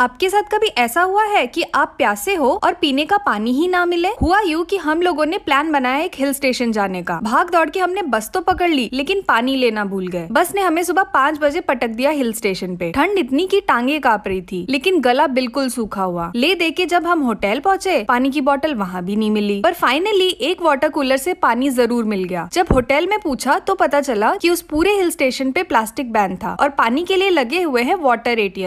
आपके साथ कभी ऐसा हुआ है कि आप प्यासे हो और पीने का पानी ही ना मिले हुआ यू कि हम लोगों ने प्लान बनाया एक हिल स्टेशन जाने का भाग दौड़ के हमने बस तो पकड़ ली लेकिन पानी लेना भूल गए बस ने हमें सुबह पाँच बजे पटक दिया हिल स्टेशन पे ठंड इतनी की टांगे काप रही थी लेकिन गला बिल्कुल सूखा हुआ ले दे के जब हम होटल पहुँचे पानी की बॉटल वहाँ भी नहीं मिली पर फाइनली एक वाटर कूलर से पानी जरूर मिल गया जब होटल में पूछा तो पता चला की उस पूरे हिल स्टेशन पे प्लास्टिक बैन था और पानी के लिए लगे हुए है वाटर एटीएम